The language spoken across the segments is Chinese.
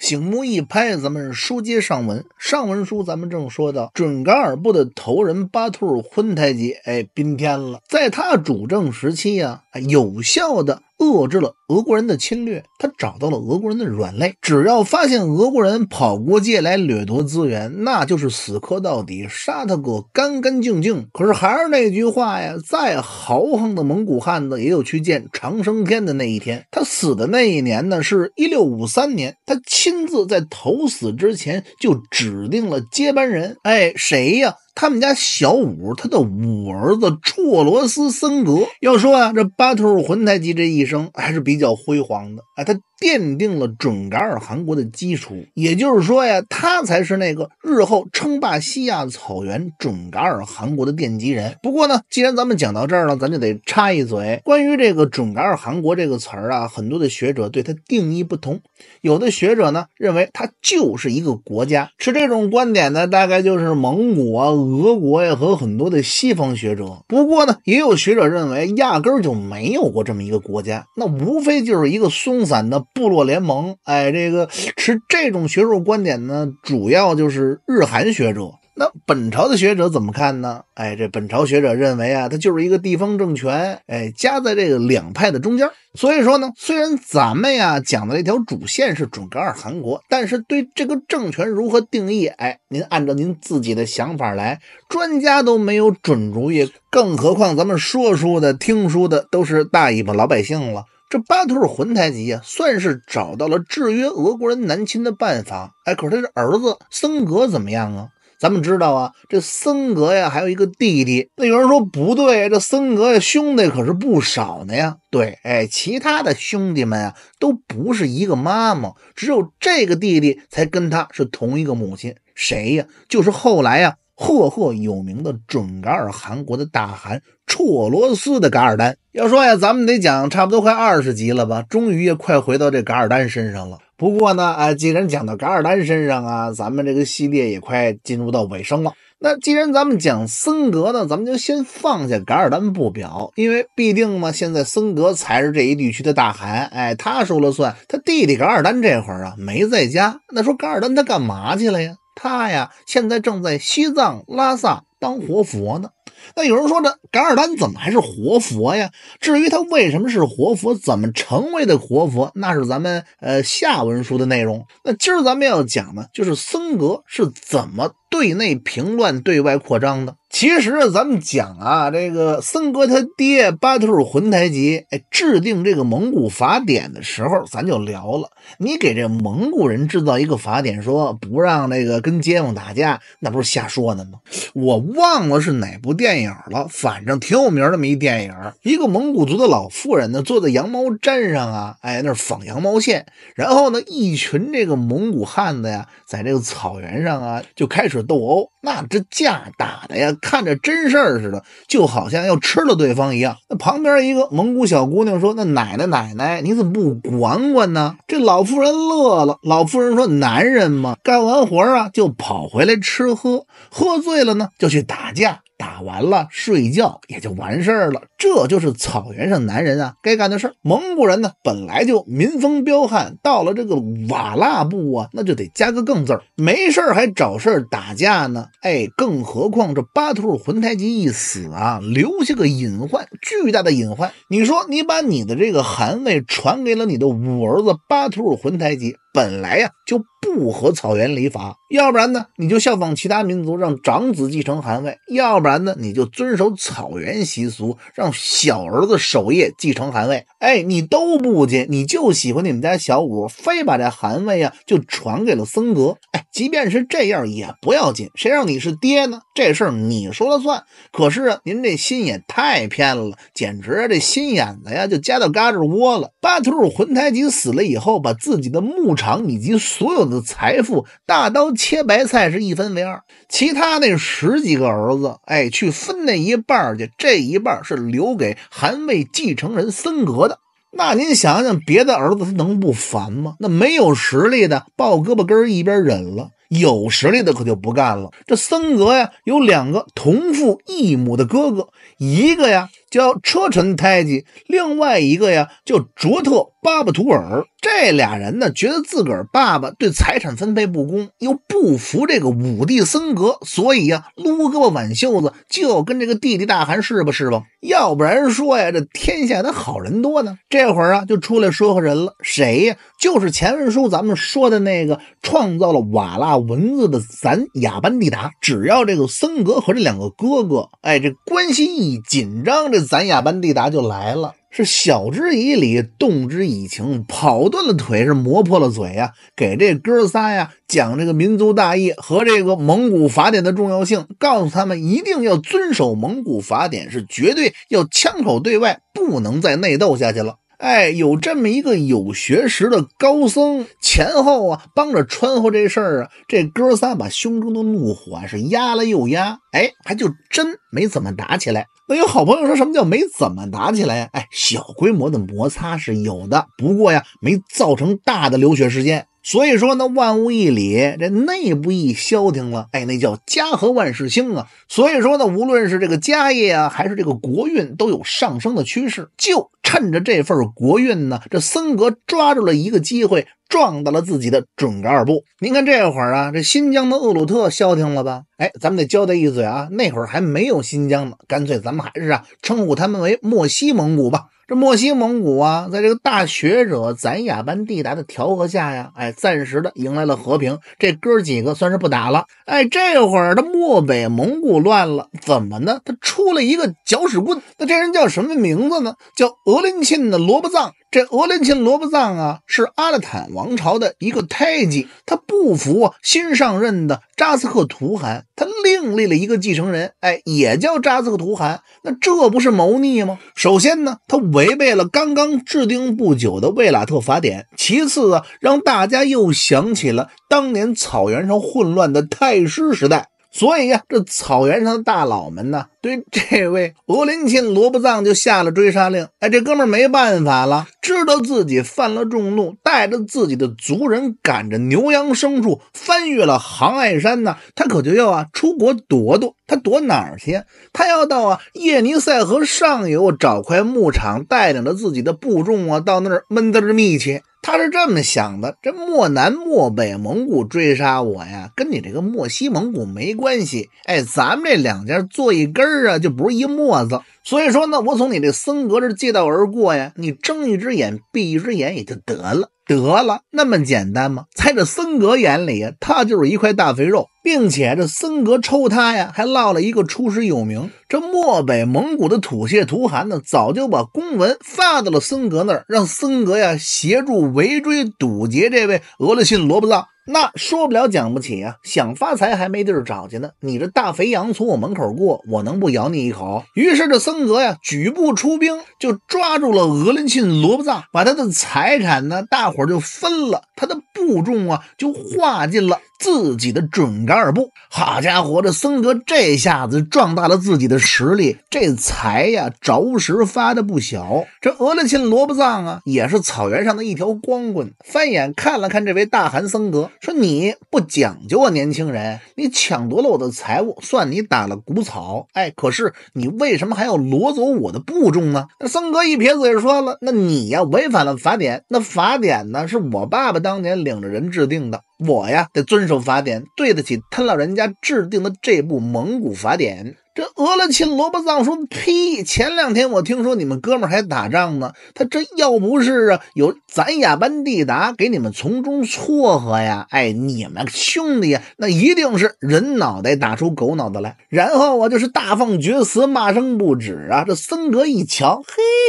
醒目一拍，咱们书接上文。上文书咱们正说到准噶尔部的头人巴图尔珲台吉，哎，宾天了。在他主政时期啊，有效的。遏制了俄国人的侵略，他找到了俄国人的软肋。只要发现俄国人跑国界来掠夺资源，那就是死磕到底，杀他个干干净净。可是还是那句话呀，再豪横的蒙古汉子也有去见长生天的那一天。他死的那一年呢，是一六五三年。他亲自在投死之前就指定了接班人。哎，谁呀？他们家小五，他的五儿子绰罗斯森格。要说啊，这巴图尔浑台吉这一生还是比较辉煌的。啊，他奠定了准噶尔汗国的基础，也就是说呀，他才是那个日后称霸西亚草原准噶尔汗国的奠基人。不过呢，既然咱们讲到这儿了，咱就得插一嘴，关于这个准噶尔汗国这个词儿啊，很多的学者对它定义不同。有的学者呢认为它就是一个国家，持这种观点的大概就是蒙古啊。俄国呀，和很多的西方学者。不过呢，也有学者认为，压根儿就没有过这么一个国家，那无非就是一个松散的部落联盟。哎，这个持这种学术观点呢，主要就是日韩学者。那本朝的学者怎么看呢？哎，这本朝学者认为啊，他就是一个地方政权，哎，夹在这个两派的中间。所以说呢，虽然咱们呀讲的那条主线是准噶尔汗国，但是对这个政权如何定义，哎，您按照您自己的想法来，专家都没有准主意，更何况咱们说书的、听书的都是大尾巴老百姓了。这巴图尔浑台吉啊，算是找到了制约俄国人南侵的办法。哎，可是他的儿子僧格怎么样啊？咱们知道啊，这森格呀，还有一个弟弟。那有人说不对，这森格呀，兄弟可是不少呢呀。对，哎，其他的兄弟们呀，都不是一个妈妈，只有这个弟弟才跟他是同一个母亲。谁呀？就是后来呀，赫赫有名的准噶尔汗国的大汗绰罗斯的噶尔丹。要说呀，咱们得讲差不多快二十集了吧，终于也快回到这噶尔丹身上了。不过呢，啊，既然讲到噶尔丹身上啊，咱们这个系列也快进入到尾声了。那既然咱们讲森格呢，咱们就先放下噶尔丹不表，因为必定嘛，现在森格才是这一地区的大汗，哎，他说了算。他弟弟噶尔丹这会儿啊没在家，那说噶尔丹他干嘛去了呀？他呀现在正在西藏拉萨当活佛呢。那有人说，这噶尔丹怎么还是活佛呀？至于他为什么是活佛，怎么成为的活佛，那是咱们呃下文书的内容。那今儿咱们要讲的就是僧格是怎么对内平乱、对外扩张的。其实啊，咱们讲啊，这个森哥他爹巴特尔浑台吉哎，制定这个蒙古法典的时候，咱就聊了。你给这蒙古人制造一个法典，说不让那个跟街坊打架，那不是瞎说的吗？我忘了是哪部电影了，反正挺有名那么一电影。一个蒙古族的老妇人呢，坐在羊毛毡上啊，哎，那儿纺羊毛线，然后呢，一群这个蒙古汉子呀，在这个草原上啊，就开始斗殴。那这架打的呀，看着真事儿似的，就好像要吃了对方一样。那旁边一个蒙古小姑娘说：“那奶奶，奶奶，你怎么不管管呢？”这老妇人乐了。老妇人说：“男人嘛，干完活啊，就跑回来吃喝，喝醉了呢，就去打架。”打完了，睡觉也就完事儿了。这就是草原上男人啊该干的事儿。蒙古人呢本来就民风彪悍，到了这个瓦剌部啊，那就得加个更字儿，没事儿还找事儿打架呢。哎，更何况这巴图鲁浑台吉一死啊，留下个隐患，巨大的隐患。你说你把你的这个汗位传给了你的五儿子巴图鲁浑台吉。本来呀就不和草原礼法，要不然呢你就效仿其他民族，让长子继承汗位；要不然呢你就遵守草原习俗，让小儿子守夜继承汗位。哎，你都不接，你就喜欢你们家小五，非把这汗位呀就传给了森格。哎，即便是这样也不要紧，谁让你是爹呢？这事儿你说了算。可是啊，您这心也太偏了，简直这心眼子呀就夹到嘎吱窝了。巴图鲁浑台吉死了以后，把自己的墓。厂以及所有的财富，大刀切白菜是一分为二，其他那十几个儿子，哎，去分那一半儿去，这一半儿是留给韩魏继承人森格的。那您想想，别的儿子他能不烦吗？那没有实力的抱胳膊根儿一边忍了，有实力的可就不干了。这森格呀，有两个同父异母的哥哥，一个呀。叫车臣胎极，另外一个呀叫卓特巴巴图尔。这俩人呢，觉得自个儿爸爸对财产分配不公，又不服这个五帝森格，所以呀，撸胳膊挽袖子，就要跟这个弟弟大汗是吧是吧。要不然说呀，这天下的好人多呢。这会儿啊，就出来说和人了。谁呀？就是前文书咱们说的那个创造了瓦剌文字的咱雅班地达。只要这个森格和这两个哥哥，哎，这关系一紧张，这。咱亚班迪达就来了，是晓之以理，动之以情，跑断了腿，是磨破了嘴啊，给这哥仨呀讲这个民族大义和这个蒙古法典的重要性，告诉他们一定要遵守蒙古法典，是绝对要枪口对外，不能再内斗下去了。哎，有这么一个有学识的高僧，前后啊帮着穿和这事儿啊，这哥仨把胸中的怒火是压了又压，哎，还就真没怎么打起来。那有好朋友说什么叫没怎么打起来呀？哎，小规模的摩擦是有的，不过呀，没造成大的流血事件。所以说呢，万物一理，这内部一消停了，哎，那叫家和万事兴啊。所以说呢，无论是这个家业啊，还是这个国运，都有上升的趋势。就趁着这份国运呢，这森格抓住了一个机会，壮大了自己的准噶尔部。您看这会儿啊，这新疆的厄鲁特消停了吧？哎，咱们得交代一嘴啊，那会儿还没有新疆呢，干脆咱们还是啊，称呼他们为莫西蒙古吧。这墨西蒙古啊，在这个大学者咱雅班蒂达的调和下呀，哎，暂时的迎来了和平，这哥几个算是不打了。哎，这会儿他漠北蒙古乱了，怎么呢？他出了一个搅屎棍，那这人叫什么名字呢？叫俄林沁的萝卜藏。这额林钦罗布藏啊，是阿勒坦王朝的一个太监，他不服新上任的扎斯克图汗，他另立了一个继承人，哎，也叫扎斯克图汗，那这不是谋逆吗？首先呢，他违背了刚刚制定不久的卫拉特法典；其次啊，让大家又想起了当年草原上混乱的太师时代。所以呀，这草原上的大佬们呢，对这位额林沁罗卜藏就下了追杀令。哎，这哥们儿没办法了，知道自己犯了众怒，带着自己的族人，赶着牛羊牲畜，翻越了杭爱山呢，他可就要啊出国躲躲。他躲哪儿去？他要到啊叶尼塞河上游找块牧场，带领着自己的部众啊到那儿闷滋儿密去。他是这么想的：这漠南、漠北蒙古追杀我呀，跟你这个漠西蒙古没关系。哎，咱们这两家做一根儿啊，就不是一沫子。所以说呢，我从你这森格这借道而过呀，你睁一只眼闭一只眼也就得了，得了，那么简单吗？在这森格眼里，呀，他就是一块大肥肉，并且这森格抽他呀，还落了一个出师有名。这漠北蒙古的土谢图汗呢，早就把公文发到了森格那儿，让森格呀协助围追堵截这位俄罗斯罗卜藏。那说不了，讲不起啊！想发财还没地儿找去呢。你这大肥羊从我门口过，我能不咬你一口？于是这僧格呀，举步出兵，就抓住了额林沁罗布萨，把他的财产呢，大伙就分了，他的部众啊，就划进了。自己的准噶尔部，好家伙，这僧格这下子壮大了自己的实力，这财呀着实发的不小。这俄勒沁罗布藏啊，也是草原上的一条光棍，翻眼看了看这位大汗僧格，说：“你不讲究啊，年轻人，你抢夺了我的财物，算你打了谷草。哎，可是你为什么还要挪走我的部众呢？”那僧格一撇嘴，说了：“那你呀违反了法典，那法典呢是我爸爸当年领着人制定的。”我呀，得遵守法典，对得起他老人家制定的这部蒙古法典。这俄勒沁罗卜藏说：“呸！前两天我听说你们哥们还打仗呢，他这要不是啊，有咱雅班蒂达给你们从中撮合呀，哎，你们兄弟呀，那一定是人脑袋打出狗脑子来，然后我就是大放厥词，骂声不止啊！这森格一瞧，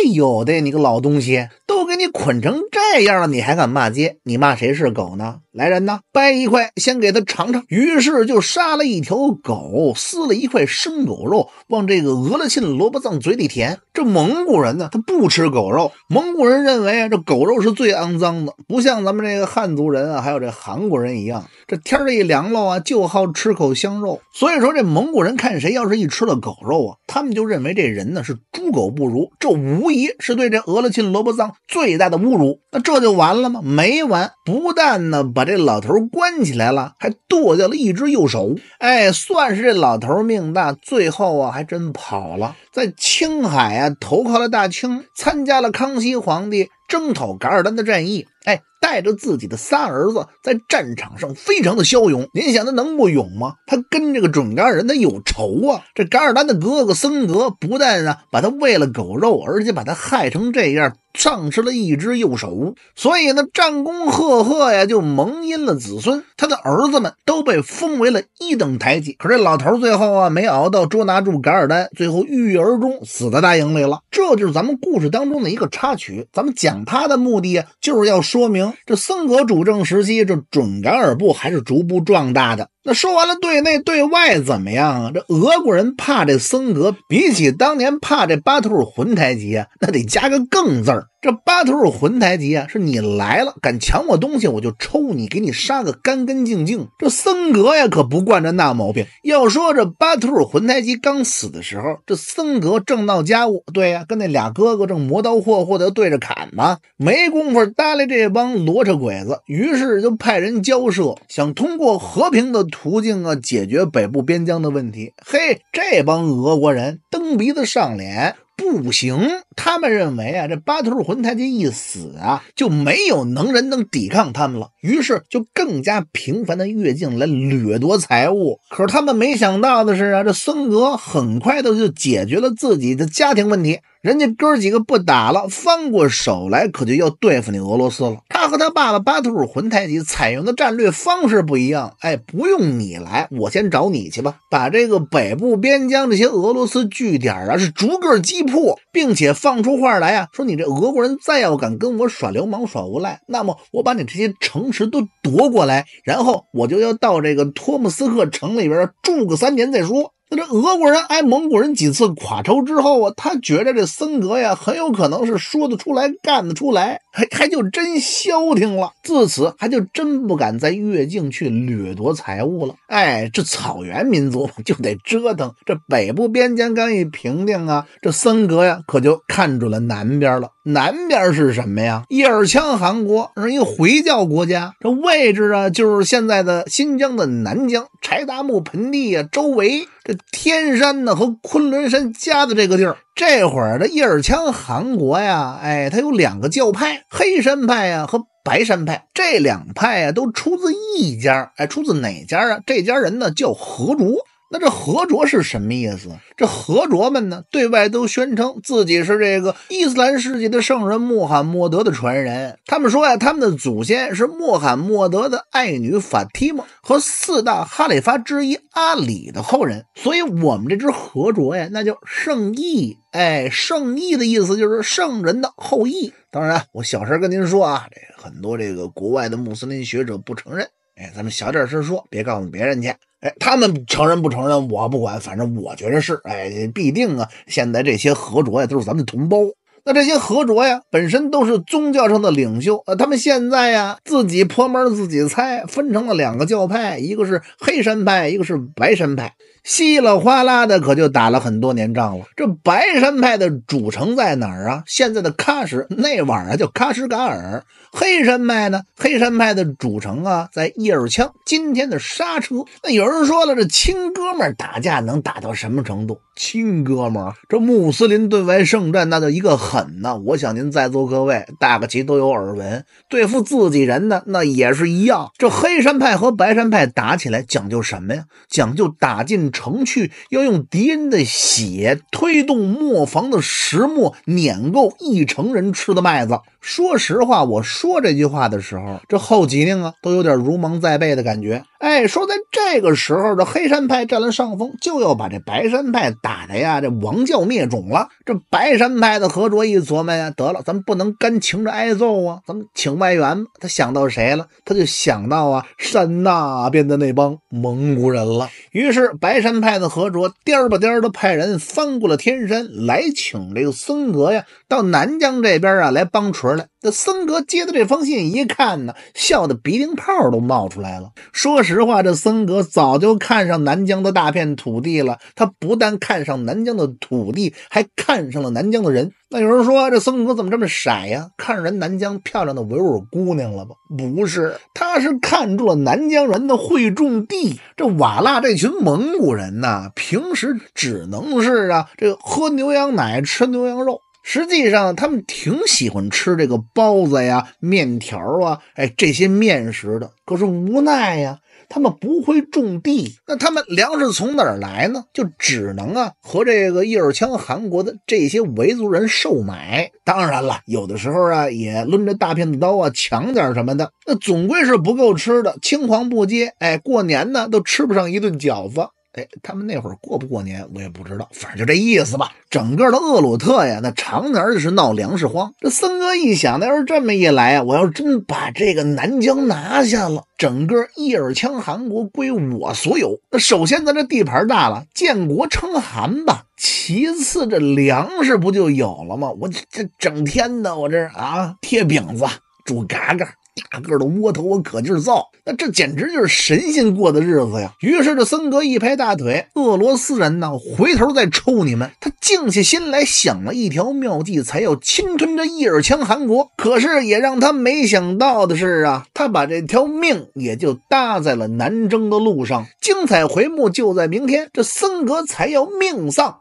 嘿，有的你个老东西，都给你捆成这。”这样了你还敢骂街？你骂谁是狗呢？来人呐，掰一块先给他尝尝。于是就杀了一条狗，撕了一块生狗肉，往这个俄勒沁萝卜藏嘴里填。这蒙古人呢，他不吃狗肉。蒙古人认为啊，这狗肉是最肮脏的，不像咱们这个汉族人啊，还有这韩国人一样。这天儿一凉了啊，就好吃口香肉。所以说这蒙古人看谁要是一吃了狗肉啊，他们就认为这人呢是猪狗不如。这无疑是对这俄勒沁萝卜藏最大的侮辱。那。这就完了吗？没完！不但呢，把这老头关起来了，还剁掉了一只右手。哎，算是这老头命大，最后啊，还真跑了，在青海啊，投靠了大清，参加了康熙皇帝征讨噶尔丹的战役。哎，带着自己的仨儿子在战场上非常的骁勇，您想他能不勇吗？他跟这个准噶尔人他有仇啊！这噶尔丹的哥哥森格不但啊把他喂了狗肉，而且把他害成这样，丧失了一只右手。所以呢，战功赫赫呀，就蒙阴了子孙，他的儿子们都被封为了一等台级。可这老头最后啊没熬到捉拿住噶尔丹，最后郁郁而终，死在大营里了。这就是咱们故事当中的一个插曲。咱们讲他的目的啊，就是要。说明这僧格主政时期，这准噶尔部还是逐步壮大的。那说完了对内对外怎么样啊？这俄国人怕这僧格，比起当年怕这巴图尔浑台吉啊，那得加个更字儿。这巴图尔浑台吉啊，是你来了敢抢我东西，我就抽你，给你杀个干干净净。这僧格呀，可不惯着那毛病。要说这巴图尔浑台吉刚死的时候，这僧格正闹家务，对呀，跟那俩哥哥正磨刀霍霍的对着砍呢，没工夫搭理这。这帮罗刹鬼子，于是就派人交涉，想通过和平的途径啊解决北部边疆的问题。嘿，这帮俄国人蹬鼻子上脸，不行。他们认为啊，这巴图鲁浑太极一死啊，就没有能人能抵抗他们了，于是就更加频繁的越境来掠夺财物。可是他们没想到的是啊，这孙格很快的就解决了自己的家庭问题，人家哥几个不打了，翻过手来可就要对付你俄罗斯了。他和他爸爸巴图鲁浑太极采用的战略方式不一样，哎，不用你来，我先找你去吧，把这个北部边疆这些俄罗斯据点啊是逐个击破，并且。放出话来啊，说你这俄国人再要敢跟我耍流氓、耍无赖，那么我把你这些城池都夺过来，然后我就要到这个托木斯克城里边住个三年再说。那这俄国人挨蒙古人几次垮抽之后啊，他觉得这森格呀，很有可能是说得出来、干得出来。还还就真消停了，自此还就真不敢在越境去掠夺财物了。哎，这草原民族就得折腾。这北部边疆刚一平定啊，这森格呀可就看准了南边了。南边是什么呀？叶尔羌汗国是一个回教国家，这位置啊就是现在的新疆的南疆柴达木盆地啊周围，这天山呢和昆仑山夹的这个地儿。这会儿的叶尔羌汗国呀，哎，它有两个教派，黑山派呀和白山派，这两派呀都出自一家，哎，出自哪家啊？这家人呢叫何卓。那这何卓是什么意思？这何卓们呢？对外都宣称自己是这个伊斯兰世界的圣人穆罕默德的传人。他们说呀，他们的祖先是穆罕默德的爱女法蒂玛和四大哈里发之一阿里的后人。所以，我们这支何卓呀，那叫圣裔。哎，圣裔的意思就是圣人的后裔。当然，我小声跟您说啊，很多这个国外的穆斯林学者不承认。哎，咱们小点声说，别告诉别人去。哎，他们承认不承认我不管，反正我觉着是。哎，必定啊，现在这些和卓呀都是咱们的同胞。那这些和卓呀本身都是宗教上的领袖，呃，他们现在呀自己破门自己猜，分成了两个教派，一个是黑山派，一个是白山派。稀里哗啦的，可就打了很多年仗了。这白山派的主城在哪儿啊？现在的喀什，那晚上啊叫喀什噶尔。黑山派呢？黑山派的主城啊，在叶尔羌，今天的刹车。那有人说了，这亲哥们儿打架能打到什么程度？亲哥们儿，这穆斯林对外圣战，那叫一个狠呐！我想您在座各位，大个其都有耳闻，对付自己人呢，那也是一样。这黑山派和白山派打起来讲究什么呀？讲究打进。城去要用敌人的血推动磨坊的石磨，碾够一城人吃的麦子。说实话，我说这句话的时候，这后脊梁啊都有点如芒在背的感觉。哎，说在这个时候，这黑山派占了上风，就要把这白山派打的呀，这王教灭种了。这白山派的何卓一琢磨呀，得了，咱们不能干情着挨揍啊，咱们请外援。他想到谁了？他就想到啊，山那边的那帮蒙古人了。于是白山派的何卓颠吧颠的派人翻过了天山，来请这个僧格呀。到南疆这边啊，来帮厨来。这森格接到这封信一看呢，笑得鼻涕泡都冒出来了。说实话，这森格早就看上南疆的大片土地了。他不但看上南疆的土地，还看上了南疆的人。那有人说，这森格怎么这么傻呀？看上南疆漂亮的维吾尔姑娘了吧？不是，他是看中了南疆人的会种地。这瓦剌这群蒙古人呐，平时只能是啊，这个喝牛羊奶，吃牛羊肉。实际上，他们挺喜欢吃这个包子呀、面条啊，哎，这些面食的。可是无奈呀，他们不会种地，那他们粮食从哪儿来呢？就只能啊，和这个叶尔羌、韩国的这些维族人售买。当然了，有的时候啊，也抡着大片子刀啊，抢点什么的。那总归是不够吃的，青黄不接。哎，过年呢，都吃不上一顿饺子。哎，他们那会儿过不过年，我也不知道，反正就这意思吧。整个的厄鲁特呀，那常年就是闹粮食荒。这森哥一想，那要是这么一来啊，我要真把这个南疆拿下了，整个伊尔羌韩国归我所有。那首先咱这地盘大了，建国称韩吧。其次这粮食不就有了吗？我这整天的我这啊，贴饼子煮嘎嘎，大个的窝头，我可劲儿造，那这简直就是神仙过的日子呀！于是这森格一拍大腿，俄罗斯人呢，回头再抽你们。他静下心来想了一条妙计，才要侵吞这一耳枪韩国。可是也让他没想到的是啊，他把这条命也就搭在了南征的路上。精彩回目就在明天，这森格才要命丧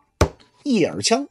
一耳枪。